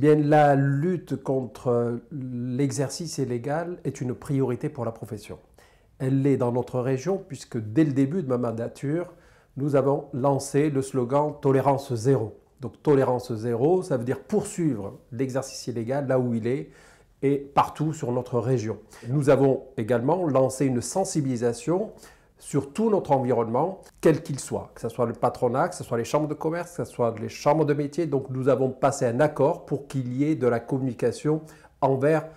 la lutte contre l'exercice illégal est une priorité pour la profession. Elle l'est dans notre région puisque dès le début de ma mandature, nous avons lancé le slogan Tolérance zéro. Donc tolérance zéro, ça veut dire poursuivre l'exercice illégal là où il est et partout sur notre région. Nous avons également lancé une sensibilisation sur tout notre environnement, quel qu'il soit, que ce soit le patronat, que ce soit les chambres de commerce, que ce soit les chambres de métier. Donc nous avons passé un accord pour qu'il y ait de la communication envers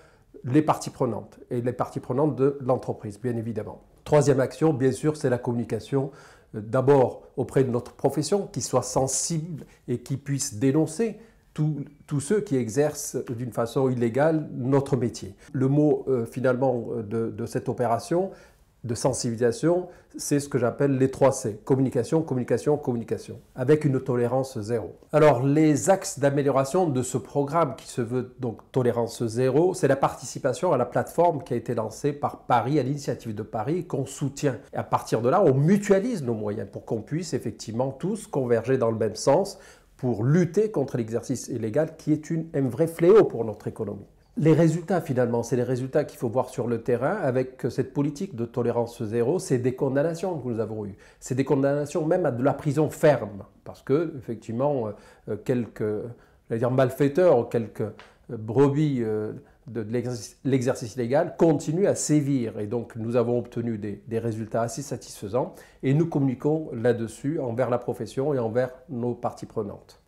les parties prenantes et les parties prenantes de l'entreprise, bien évidemment. Troisième action, bien sûr, c'est la communication euh, d'abord auprès de notre profession, qui soit sensible et qui puisse dénoncer tous ceux qui exercent d'une façon illégale notre métier. Le mot euh, finalement euh, de, cette opération, de sensibilisation, c'est ce que j'appelle les 3 C, communication, communication, communication, avec une tolérance zéro. Alors les axes d'amélioration de ce programme qui se veut donc tolérance zéro, c'est la participation à la plateforme qui a été lancée par Paris, à l'initiative de Paris, qu'on soutient. Et à partir de là, on mutualise nos moyens pour qu'on puisse effectivement tous converger dans le même sens pour lutter contre l'exercice illégal qui est une, un vrai fléau pour notre économie les résultats, finalement, c'est les résultats qu'il faut voir sur le terrain avec cette politique de tolérance zéro. C'est des condamnations que nous avons eues. C'est des condamnations même à de la prison ferme. Parce que, effectivement, euh, euh, quelques malfaiteurs ou quelques euh, brebis de, l'exercice illégal continuent à sévir. Et donc, nous avons obtenu des résultats assez satisfaisants. Et nous communiquons là-dessus envers la profession et envers nos parties prenantes.